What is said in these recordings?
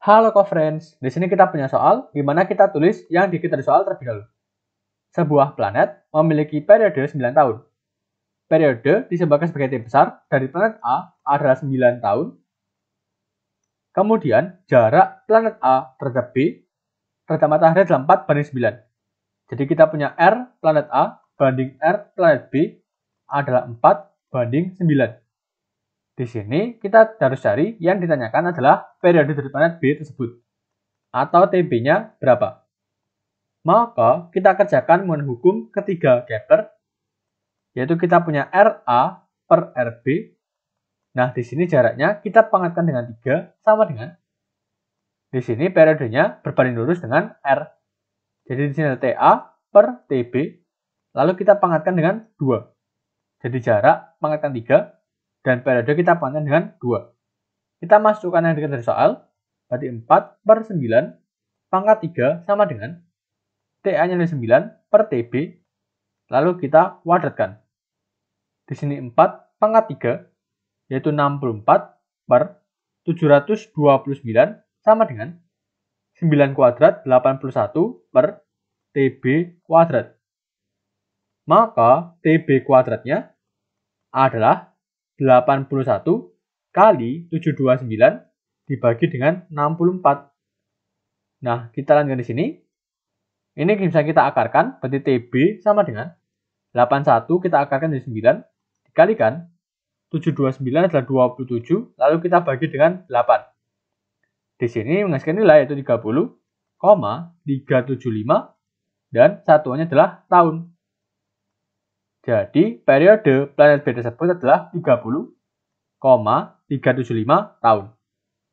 Halo co-friends, di sini kita punya soal gimana kita tulis yang dikit dari soal terlebih dahulu. Sebuah planet memiliki periode 9 tahun. Periode disebabkan sebagai tim besar dari planet A adalah 9 tahun. Kemudian jarak planet A terhadap B terhadap matahari adalah 4 banding 9. Jadi kita punya R planet A banding R planet B adalah 4 banding 9. Di sini kita harus cari yang ditanyakan adalah periode dari planet B tersebut atau TB-nya berapa. Maka kita kerjakan menurut hukum ketiga Kepler yaitu kita punya RA per RB. Nah, di sini jaraknya kita pangkatkan dengan 3 sama dengan di sini periodenya berbanding lurus dengan R. Jadi di sini ada TA per TB. Lalu kita pangkatkan dengan 2. Jadi jarak pangkatkan 3 dan periode kita panen dengan 2. Kita masukkan yang dekat dari soal, berarti 4 per 9 pangkat 3 sama dengan TA-nya 9 per TB, lalu kita kuadratkan. Di sini 4 pangkat 3, yaitu 64 per 729 sama dengan 9 kuadrat 81 per TB kuadrat. Maka TB kuadratnya adalah 81 kali 729 dibagi dengan 64. Nah, kita lanjutkan di sini. Ini bisa kita akarkan, berarti TB sama dengan 81 kita akarkan dari 9, dikalikan 729 adalah 27, lalu kita bagi dengan 8. Di sini menghasilkan nilai yaitu 30, dan satuannya adalah tahun. Jadi, periode planet B tersebut adalah 30,375 tahun.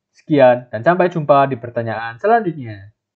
Sekian dan sampai jumpa di pertanyaan selanjutnya.